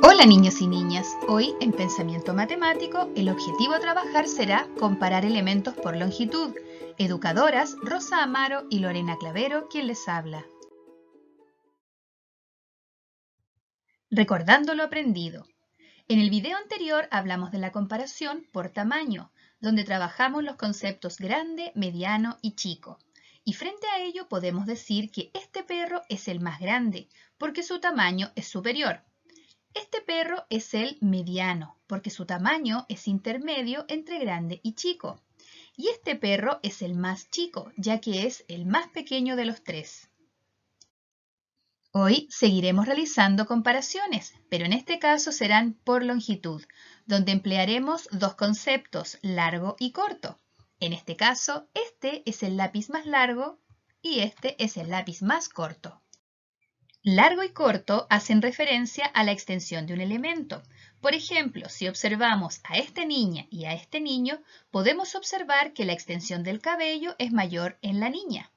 Hola niños y niñas, hoy en Pensamiento Matemático el objetivo a trabajar será comparar elementos por longitud. Educadoras Rosa Amaro y Lorena Clavero quien les habla. Recordando lo aprendido. En el video anterior hablamos de la comparación por tamaño, donde trabajamos los conceptos grande, mediano y chico. Y frente a ello podemos decir que este perro es el más grande, porque su tamaño es superior. Este perro es el mediano, porque su tamaño es intermedio entre grande y chico. Y este perro es el más chico, ya que es el más pequeño de los tres. Hoy seguiremos realizando comparaciones, pero en este caso serán por longitud, donde emplearemos dos conceptos, largo y corto. En este caso, este es el lápiz más largo y este es el lápiz más corto. Largo y corto hacen referencia a la extensión de un elemento. Por ejemplo, si observamos a esta niña y a este niño, podemos observar que la extensión del cabello es mayor en la niña,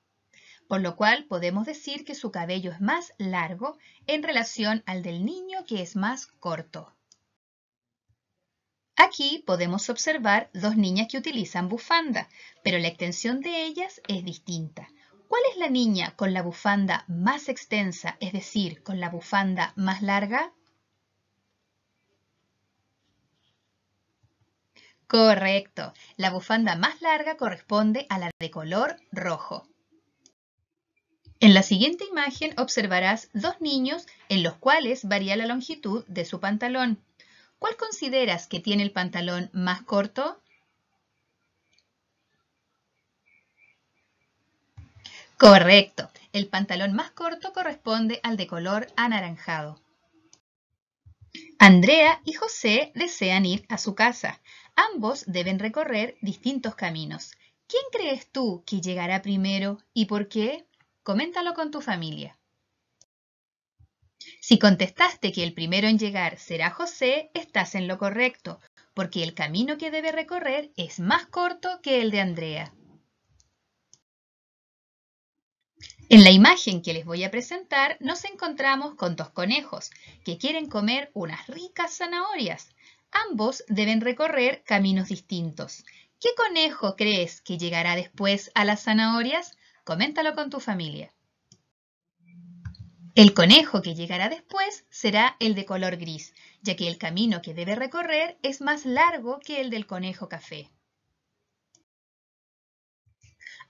por lo cual podemos decir que su cabello es más largo en relación al del niño que es más corto. Aquí podemos observar dos niñas que utilizan bufanda, pero la extensión de ellas es distinta. ¿Cuál es la niña con la bufanda más extensa, es decir, con la bufanda más larga? Correcto. La bufanda más larga corresponde a la de color rojo. En la siguiente imagen observarás dos niños en los cuales varía la longitud de su pantalón. ¿Cuál consideras que tiene el pantalón más corto? Correcto. El pantalón más corto corresponde al de color anaranjado. Andrea y José desean ir a su casa. Ambos deben recorrer distintos caminos. ¿Quién crees tú que llegará primero y por qué? Coméntalo con tu familia. Si contestaste que el primero en llegar será José, estás en lo correcto, porque el camino que debe recorrer es más corto que el de Andrea. En la imagen que les voy a presentar nos encontramos con dos conejos que quieren comer unas ricas zanahorias. Ambos deben recorrer caminos distintos. ¿Qué conejo crees que llegará después a las zanahorias? Coméntalo con tu familia. El conejo que llegará después será el de color gris, ya que el camino que debe recorrer es más largo que el del conejo café.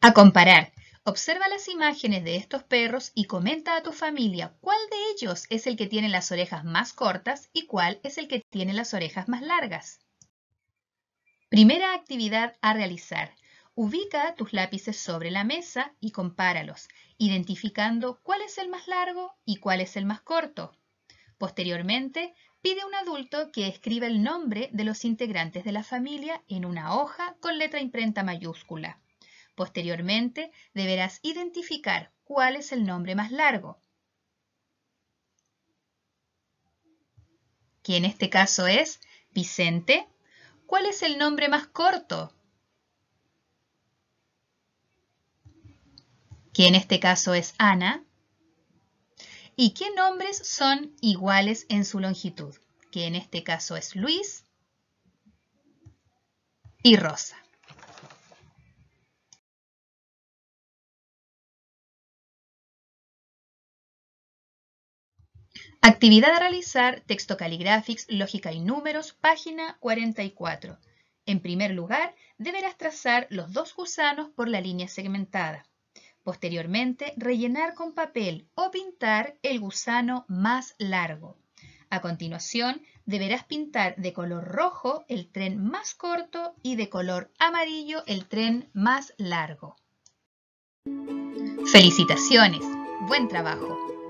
A comparar, Observa las imágenes de estos perros y comenta a tu familia cuál de ellos es el que tiene las orejas más cortas y cuál es el que tiene las orejas más largas. Primera actividad a realizar. Ubica tus lápices sobre la mesa y compáralos, identificando cuál es el más largo y cuál es el más corto. Posteriormente, pide a un adulto que escriba el nombre de los integrantes de la familia en una hoja con letra imprenta mayúscula. Posteriormente, deberás identificar cuál es el nombre más largo, que en este caso es Vicente. ¿Cuál es el nombre más corto? Que en este caso es Ana. ¿Y qué nombres son iguales en su longitud? Que en este caso es Luis y Rosa. Actividad a realizar, texto Caligraphics, lógica y números, página 44. En primer lugar, deberás trazar los dos gusanos por la línea segmentada. Posteriormente, rellenar con papel o pintar el gusano más largo. A continuación, deberás pintar de color rojo el tren más corto y de color amarillo el tren más largo. Felicitaciones, buen trabajo.